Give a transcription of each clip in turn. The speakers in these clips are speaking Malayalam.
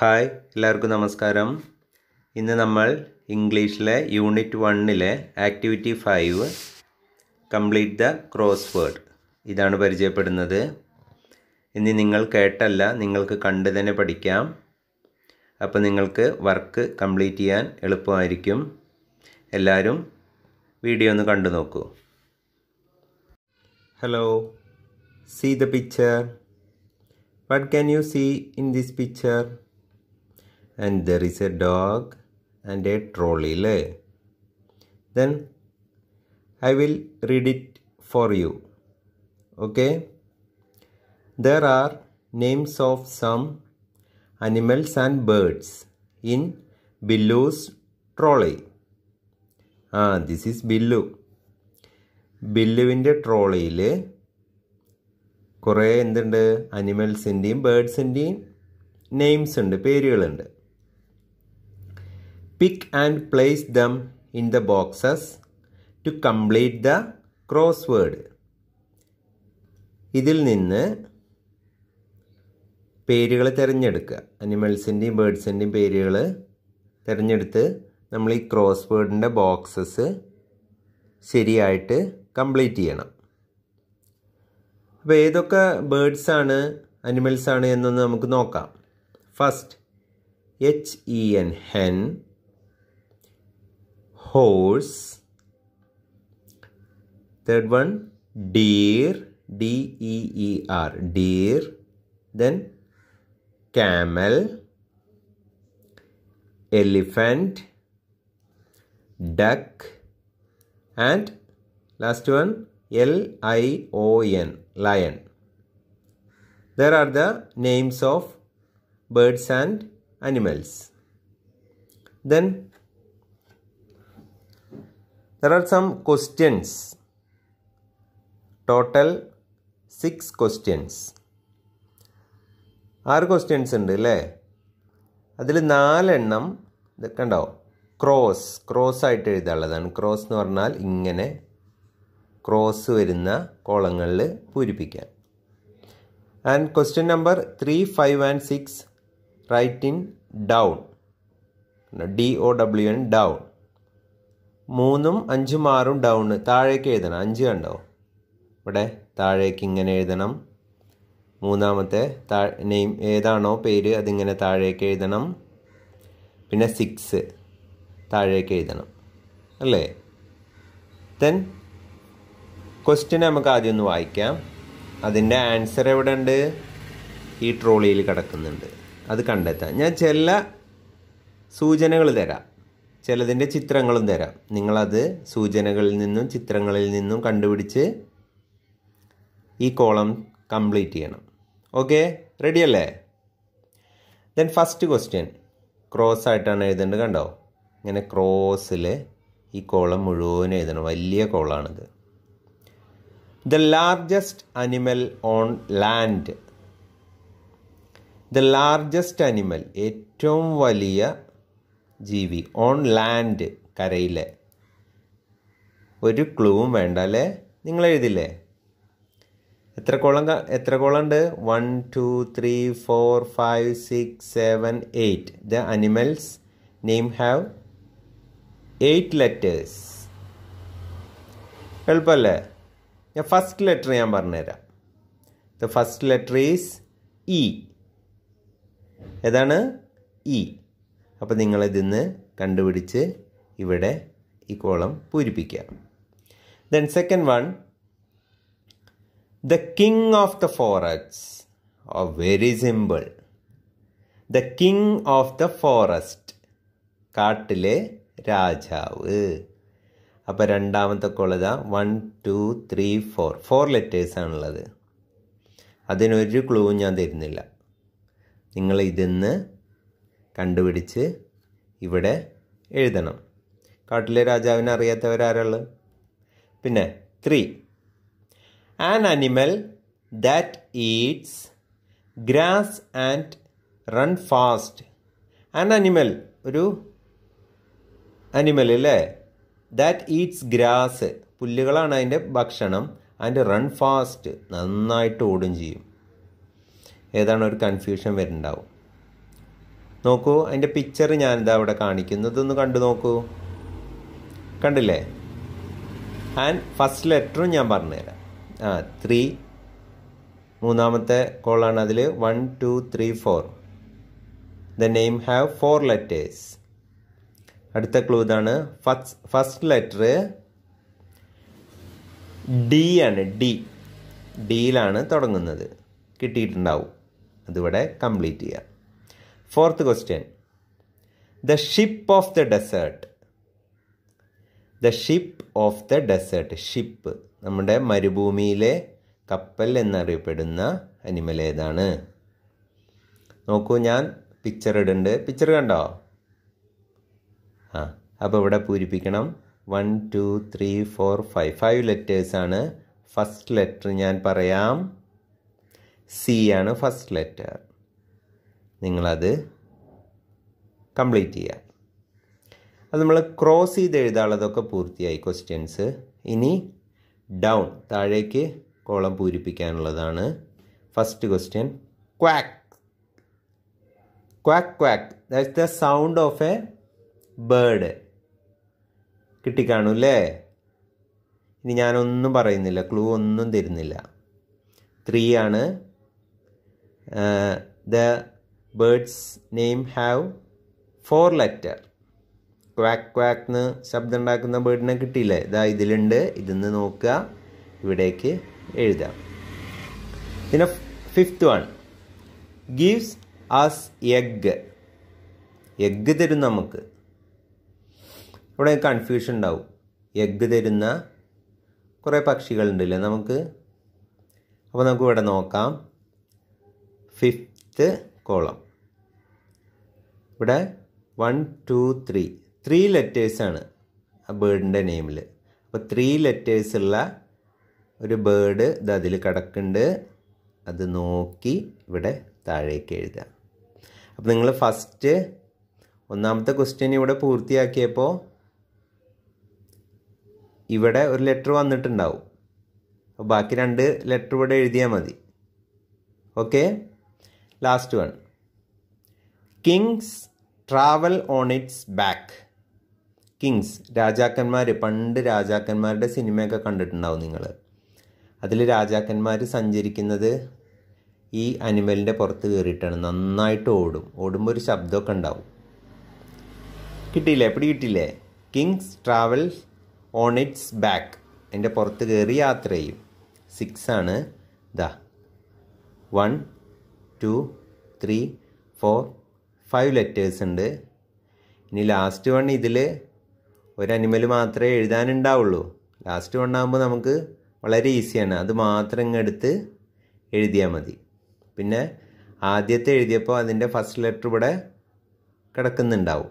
ഹായ് എല്ലാവർക്കും നമസ്കാരം ഇന്ന് നമ്മൾ ഇംഗ്ലീഷിലെ യൂണിറ്റ് വണ്ണിലെ activity five complete the crossword ഇതാണ് പരിചയപ്പെടുന്നത് ഇനി നിങ്ങൾ കേട്ടല്ല നിങ്ങൾക്ക് കണ്ട് തന്നെ പഠിക്കാം അപ്പോൾ നിങ്ങൾക്ക് വർക്ക് കംപ്ലീറ്റ് ചെയ്യാൻ എളുപ്പമായിരിക്കും എല്ലാവരും വീഡിയോ ഒന്ന് കണ്ടു നോക്കൂ hello see the picture what can you see in this picture and there is a dog and a trolley le. then i will read it for you okay there are names of some animals and birds in billu's trolley ah this is billu trolley kore ബില്ലുവിൻ്റെ animals കുറേ എന്തുണ്ട് അനിമൽസിൻ്റെയും names undu ഉണ്ട് undu pick and place them in the boxes to complete the cross crossword. ഇതിൽ നിന്ന് പേരുകൾ തിരഞ്ഞെടുക്കുക അനിമൽസിൻ്റെയും ബേഡ്സിൻ്റെയും പേരുകൾ തിരഞ്ഞെടുത്ത് നമ്മൾ ഈ ക്രോസ് വേർഡിൻ്റെ ബോക്സസ് ശരിയായിട്ട് കംപ്ലീറ്റ് ചെയ്യണം അപ്പോൾ ഏതൊക്കെ ബേഡ്സാണ് അനിമൽസാണ് എന്നൊന്ന് നമുക്ക് നോക്കാം first H E N hen horse third one deer d e e r deer then camel elephant duck and last one l i o n lion there are the names of birds and animals then There are some questions. Total six questions. ആറ് ക്വസ്റ്റ്യൻസ് ഉണ്ട് അല്ലേ അതിൽ നാലെണ്ണം ഇതൊക്കെ ഉണ്ടാവും ക്രോസ് ക്രോസ് ആയിട്ട് എഴുതാനുള്ളതാണ് ക്രോസ് എന്ന് പറഞ്ഞാൽ ഇങ്ങനെ ക്രോസ് വരുന്ന കോളങ്ങളിൽ പൂരിപ്പിക്കാൻ and question number three five and six right in down D O W N down മൂന്നും അഞ്ചും ആറും ഡൗൺ താഴേക്ക് എഴുതണം അഞ്ച് കണ്ടോ ഇവിടെ താഴേക്ക് ഇങ്ങനെ എഴുതണം മൂന്നാമത്തെ താ നെയിം ഏതാണോ പേര് അതിങ്ങനെ താഴേക്ക് എഴുതണം പിന്നെ സിക്സ് താഴേക്ക് എഴുതണം അല്ലേ ദെൻ ക്വസ്റ്റ്യൻ നമുക്ക് ആദ്യം ഒന്ന് വായിക്കാം അതിൻ്റെ ആൻസർ എവിടെ ഉണ്ട് ഈ ട്രോളിയിൽ കിടക്കുന്നുണ്ട് അത് കണ്ടെത്താം ഞാൻ ചില സൂചനകൾ തരാം ചിലതിൻ്റെ ചിത്രങ്ങളും തരാം നിങ്ങളത് സൂചനകളിൽ നിന്നും ചിത്രങ്ങളിൽ നിന്നും കണ്ടുപിടിച്ച് ഈ കോളം കംപ്ലീറ്റ് ചെയ്യണം ഓക്കെ റെഡി അല്ലേ ദെൻ ഫസ്റ്റ് ക്വസ്റ്റ്യൻ ക്രോസ് ആയിട്ടാണ് എഴുതേണ്ടത് കണ്ടോ ഇങ്ങനെ ക്രോസിൽ ഈ കോളം മുഴുവൻ എഴുതണം വലിയ കോളാണിത് the largest animal on land the largest animal ഏറ്റവും വലിയ ജീവി ഓൺ ലാൻഡ് കരയിലെ ഒരു ക്ലൂവും വേണ്ട അല്ലേ നിങ്ങൾ എഴുതില്ലേ എത്ര കോളം എത്ര കോളം ഉണ്ട് one two three four five six seven eight the animals name have eight letters എളുപ്പമല്ലേ ഞാൻ ഫസ്റ്റ് ലെറ്റർ ഞാൻ പറഞ്ഞുതരാം the first letter is E ഏതാണ് ഇ e. അപ്പോൾ നിങ്ങളിതിൽ നിന്ന് കണ്ടുപിടിച്ച് ഇവിടെ ഈ കോളം പൂരിപ്പിക്കുക then second one the king of the forest oh very simple the king of the forest കാട്ടിലെ രാജാവ് അപ്പോൾ രണ്ടാമത്തെ കോളത one two three four four ആണുള്ളത് അതിനൊരു ക്ലൂ ഞാൻ തരുന്നില്ല നിങ്ങൾ ഇതിന്ന് കണ്ടുപിടിച്ച് ഇവിടെ എഴുതണം കാട്ടിലെ രാജാവിനെ അറിയാത്തവരാരുള്ളത് പിന്നെ three an animal that eats grass and run fast an animal ഒരു അനിമൽ അല്ലേ ദാറ്റ് ഈറ്റ്സ് ഗ്രാസ് പുല്ലുകളാണ് അതിൻ്റെ ഭക്ഷണം ആൻഡ് റൺ ഫാസ്റ്റ് നന്നായിട്ട് ഓടും ചെയ്യും ഏതാണ് ഒരു കൺഫ്യൂഷൻ വരുന്നുണ്ടാവും നോക്കൂ അതിൻ്റെ പിക്ചർ ഞാനിതാ അവിടെ കാണിക്കുന്നത് ഒന്ന് കണ്ടു നോക്കൂ കണ്ടില്ലേ ആൻഡ് ഫസ്റ്റ് ലെറ്ററും ഞാൻ പറഞ്ഞുതരാം ആ ത്രീ മൂന്നാമത്തെ കോളാണ് അതിൽ one two three four the name have four letters അടുത്ത ക്ലൂ ഇതാണ് ഫസ്റ്റ് ഫസ്റ്റ് ലെറ്റർ ഡി ആണ് ഡി ഡിയിലാണ് തുടങ്ങുന്നത് കിട്ടിയിട്ടുണ്ടാവും അതിവിടെ കംപ്ലീറ്റ് ചെയ്യാം fourth question the ship of the desert the ship of the desert ship നമ്മുടെ മരുഭൂമിയിലെ കപ്പൽ എന്നറിയപ്പെടുന്ന അനിമൽ ഏതാണ് നോക്കൂ ഞാൻ പിക്ചർ ഇടുന്നുണ്ട് പിക്ചർ കണ്ടോ ആ അപ്പോൾ ഇവിടെ പൂരിപ്പിക്കണം one two three four five five ലെറ്റേഴ്സാണ് ഫസ്റ്റ് ലെറ്റർ ഞാൻ പറയാം സി ആണ് ഫസ്റ്റ് ലെറ്റർ നിങ്ങളത് കംപ്ലീറ്റ് ചെയ്യുക അത് നമ്മൾ ക്രോസ് ചെയ്ത് എഴുതാനുള്ളതൊക്കെ പൂർത്തിയായി ക്വസ്റ്റ്യൻസ് ഇനി ഡൗൺ താഴേക്ക് കോളം പൂരിപ്പിക്കാനുള്ളതാണ് first question quack quack quack that's the sound of a bird കിട്ടിക്കാണു അല്ലേ ഇനി ഞാനൊന്നും പറയുന്നില്ല ക്ലൂ ഒന്നും തരുന്നില്ല ത്രീ ആണ് the uh, birds name have four letter quack quack എന്ന് ശബ്ദം ഉണ്ടാക്കുന്ന ബേഡിനെ കിട്ടിയില്ലേ ഇതാ ഇതിലുണ്ട് ഇതിന്ന് നോക്കുക ഇവിടേക്ക് എഴുതാം പിന്നെ fifth one gives us egg egg തരും നമുക്ക് ഇവിടെ കൺഫ്യൂഷൻ ഉണ്ടാവും എഗ് തരുന്ന കുറേ പക്ഷികളുണ്ടല്ലേ നമുക്ക് അപ്പോൾ നമുക്ക് ഇവിടെ നോക്കാം ഫിഫ്ത്ത് കോളം ഇവിടെ വൺ ടു ത്രീ ത്രീ ലെറ്റേഴ്സാണ് ആ ബേഡിൻ്റെ നെയിമിൽ അപ്പോൾ ത്രീ ലെറ്റേഴ്സുള്ള ഒരു ബേർഡ് ഇത് അതിൽ കിടക്കുന്നുണ്ട് അത് നോക്കി ഇവിടെ താഴേക്ക് എഴുതുക അപ്പോൾ നിങ്ങൾ ഫസ്റ്റ് ഒന്നാമത്തെ ക്വസ്റ്റ്യൻ ഇവിടെ പൂർത്തിയാക്കിയപ്പോൾ ഇവിടെ ഒരു ലെറ്റർ വന്നിട്ടുണ്ടാവും അപ്പോൾ ബാക്കി രണ്ട് ലെറ്റർ ഇവിടെ എഴുതിയാൽ മതി okay last one kings travel on its back kings രാജാക്കന്മാർ പണ്ട് രാജാക്കന്മാരുടെ സിനിമയൊക്കെ കണ്ടിട്ടുണ്ടാവും നിങ്ങൾ അതിൽ രാജാക്കന്മാർ സഞ്ചരിക്കുന്നത് ഈ അനിമലിൻ്റെ പുറത്ത് കയറിയിട്ടാണ് നന്നായിട്ട് ഓടും ഓടുമ്പോൾ ഒരു ശബ്ദമൊക്കെ ഉണ്ടാവും കിട്ടിയില്ലേ എപ്പടി കിട്ടിയില്ലേ kings travel on its back അതിൻ്റെ പുറത്ത് കയറി യാത്ര ചെയ്യും സിക്സ് ആണ് the one two three four five letters ഉണ്ട് ഇനി ലാസ്റ്റ് വൺ ഇതിൽ ഒരു അനിമൽ മാത്രമേ എഴുതാനുണ്ടാവുള്ളൂ ലാസ്റ്റ് വൺ ആകുമ്പോൾ നമുക്ക് വളരെ ഈസിയാണ് അത് മാത്രം ഇങ്ങെടുത്ത് എഴുതിയാൽ മതി പിന്നെ ആദ്യത്തെ എഴുതിയപ്പോൾ അതിൻ്റെ ഫസ്റ്റ് ലെറ്റർ ഇവിടെ കിടക്കുന്നുണ്ടാവും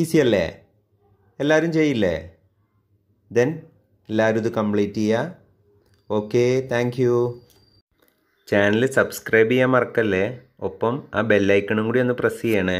ഈസി അല്ലേ എല്ലാവരും ചെയ്യില്ലേ ദെൻ എല്ലാവരും ഇത് കംപ്ലീറ്റ് ചെയ്യുക ഓക്കെ താങ്ക് ചാനൽ സബ്സ്ക്രൈബ് ചെയ്യാൻ മറക്കല്ലേ ഒപ്പം ആ ബെല്ലൈക്കണും കൂടി ഒന്ന് പ്രസ് ചെയ്യണേ